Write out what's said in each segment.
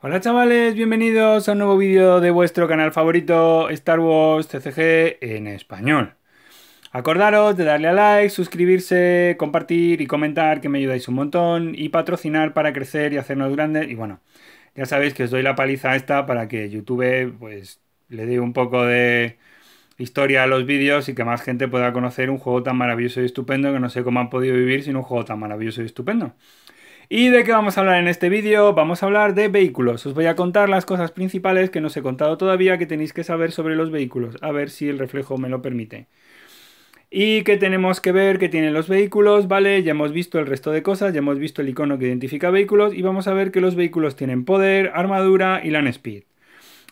Hola chavales, bienvenidos a un nuevo vídeo de vuestro canal favorito Star Wars CCG en español. Acordaros de darle a like, suscribirse, compartir y comentar que me ayudáis un montón y patrocinar para crecer y hacernos grandes y bueno, ya sabéis que os doy la paliza esta para que YouTube pues le dé un poco de historia a los vídeos y que más gente pueda conocer un juego tan maravilloso y estupendo que no sé cómo han podido vivir sin un juego tan maravilloso y estupendo. ¿Y de qué vamos a hablar en este vídeo? Vamos a hablar de vehículos. Os voy a contar las cosas principales que no os he contado todavía que tenéis que saber sobre los vehículos. A ver si el reflejo me lo permite. ¿Y qué tenemos que ver? que tienen los vehículos? Vale, ya hemos visto el resto de cosas, ya hemos visto el icono que identifica vehículos y vamos a ver que los vehículos tienen poder, armadura y land speed.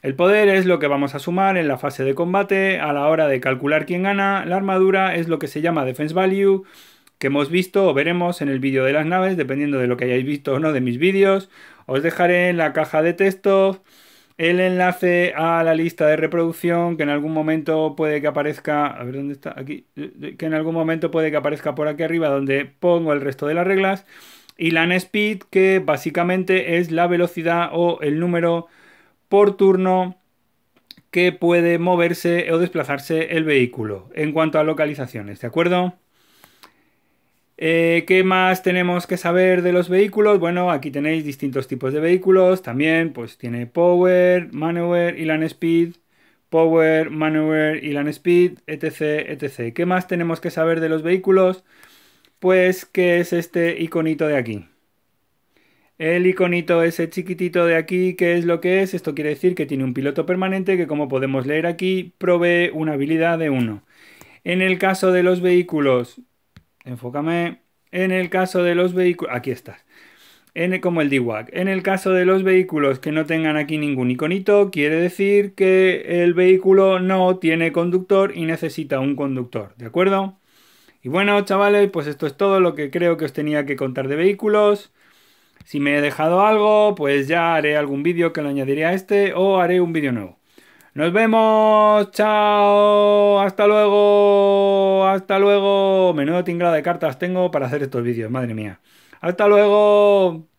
El poder es lo que vamos a sumar en la fase de combate, a la hora de calcular quién gana, la armadura es lo que se llama defense value que hemos visto o veremos en el vídeo de las naves, dependiendo de lo que hayáis visto o no de mis vídeos. Os dejaré en la caja de texto el enlace a la lista de reproducción que en algún momento puede que aparezca, a ver dónde está, aquí, que en algún momento puede que aparezca por aquí arriba donde pongo el resto de las reglas. Y la speed que básicamente es la velocidad o el número por turno que puede moverse o desplazarse el vehículo en cuanto a localizaciones, ¿de acuerdo? Eh, ¿Qué más tenemos que saber de los vehículos? Bueno, aquí tenéis distintos tipos de vehículos. También, pues tiene Power, Maneuver, Elan Speed, Power, Maneuver, Elan Speed, etc, etc. ¿Qué más tenemos que saber de los vehículos? Pues que es este iconito de aquí. El iconito ese chiquitito de aquí, ¿qué es lo que es? Esto quiere decir que tiene un piloto permanente que, como podemos leer aquí, provee una habilidad de 1. En el caso de los vehículos Enfócame en el caso de los vehículos. Aquí estás. como el DWAC. En el caso de los vehículos que no tengan aquí ningún iconito, quiere decir que el vehículo no tiene conductor y necesita un conductor, ¿de acuerdo? Y bueno, chavales, pues esto es todo lo que creo que os tenía que contar de vehículos. Si me he dejado algo, pues ya haré algún vídeo que lo añadiré a este o haré un vídeo nuevo. Nos vemos, chao, hasta luego, hasta luego. Menudo tinglado de cartas tengo para hacer estos vídeos, madre mía. Hasta luego.